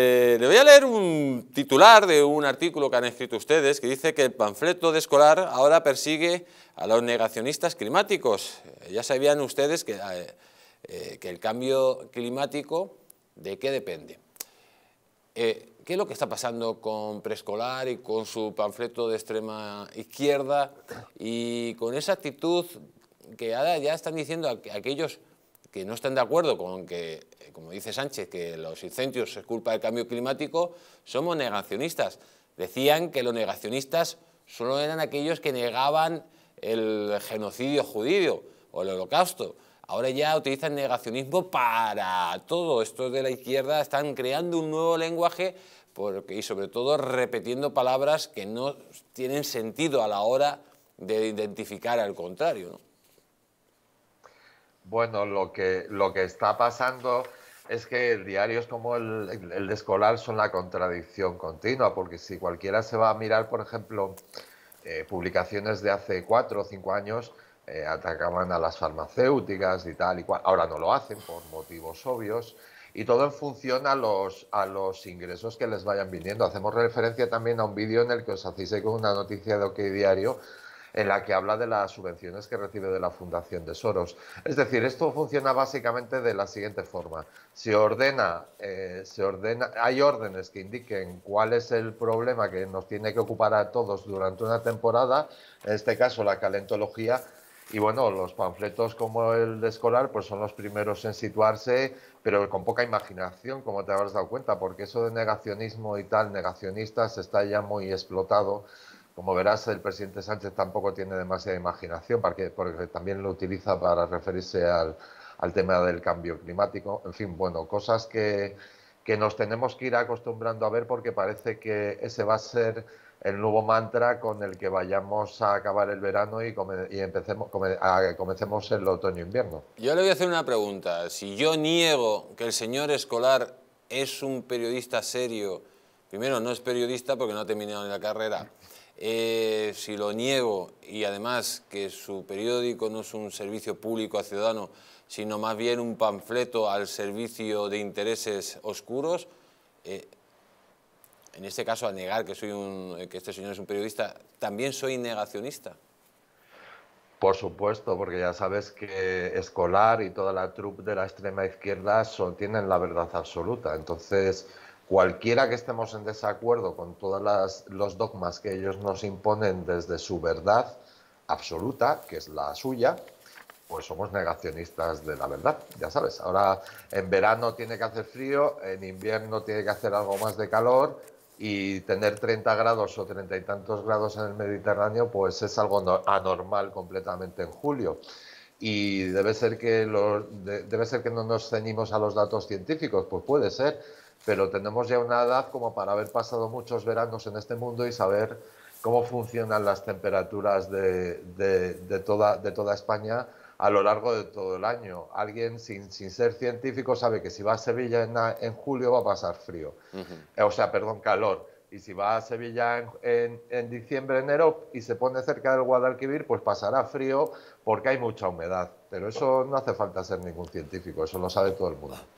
Eh, le voy a leer un titular de un artículo que han escrito ustedes que dice que el panfleto de escolar ahora persigue a los negacionistas climáticos. Eh, ya sabían ustedes que, eh, que, el cambio climático, ¿de qué depende? ¿Qué es lo que está pasando con preescolar y con su panfleto de extrema izquierda y con esa actitud que ya están diciendo aquellos que no están de acuerdo con que, eh, como dice Sánchez, que los incendios es culpa del cambio climático, somos negacionistas. Decían que los negacionistas solo eran aquellos que negaban el genocidio judío o el holocausto. Ahora ya utilizan negacionismo para todo. Estos de la izquierda están creando un nuevo lenguaje y sobre todo repitiendo palabras que no tienen sentido a la hora de identificar al contrario. Bueno, lo que, lo que está pasando es que diarios como el, de escolar son la contradicción continua, porque si cualquiera se va a mirar, por ejemplo, eh, publicaciones de hace cuatro o cinco años, eh, atacaban a las farmacéuticas y tal y cual. Ahora no lo hacen por motivos obvios. Y todo en función a los, a los ingresos que les vayan viniendo. Hacemos referencia también a un vídeo en el que os hacéis con una noticia de OK Diario en la que habla de las subvenciones que recibe de la Fundación de Soros. Es decir, esto funciona básicamente de la siguiente forma. Se ordena, eh, se ordena, hay órdenes que indiquen cuál es el problema que nos tiene que ocupar a todos durante una temporada, en este caso la calentología, y bueno, los panfletos como el de escolar pues son los primeros en situarse, pero con poca imaginación, como te habrás dado cuenta, porque eso de negacionismo y tal, negacionistas, está ya muy explotado como verás, el presidente Sánchez tampoco tiene demasiada imaginación porque, también lo utiliza para referirse al, tema del cambio climático. En fin, bueno, cosas que, nos tenemos que ir acostumbrando a ver porque parece que ese va a ser el nuevo mantra con el que vayamos a acabar el verano y, empecemos, comencemos el otoño-invierno. Yo le voy a hacer una pregunta. Si yo niego que el señor Escolar es un periodista serio, primero no es periodista porque no ha terminado ni la carrera, eh, si lo niego y además que su periódico no es un servicio público a ciudadano, sino más bien un panfleto al servicio de intereses oscuros, eh, en este caso a negar que, soy que este señor es un periodista, ¿también soy negacionista? Por supuesto, porque ya sabes que Escolar y toda la troupe de la extrema izquierda son, tienen la verdad absoluta. Entonces, cualquiera que estemos en desacuerdo con todos los dogmas que ellos nos imponen desde su verdad absoluta, que es la suya, pues somos negacionistas de la verdad, ya sabes. Ahora en verano tiene que hacer frío, en invierno tiene que hacer algo más de calor y tener 30 grados o 30 y tantos grados en el Mediterráneo, pues es algo anormal completamente en julio y debe ser que debe ser que no nos ceñimos a los datos científicos, pues puede ser, pero tenemos ya una edad como para haber pasado muchos veranos en este mundo y saber cómo funcionan las temperaturas de, toda, España a lo largo de todo el año. Alguien sin, ser científico sabe que si va a Sevilla en, julio va a pasar frío, o sea, perdón, calor. Y si va a Sevilla en, en, diciembre, enero y se pone cerca del Guadalquivir, pues pasará frío porque hay mucha humedad. Pero eso no hace falta ser ningún científico, eso lo sabe todo el mundo.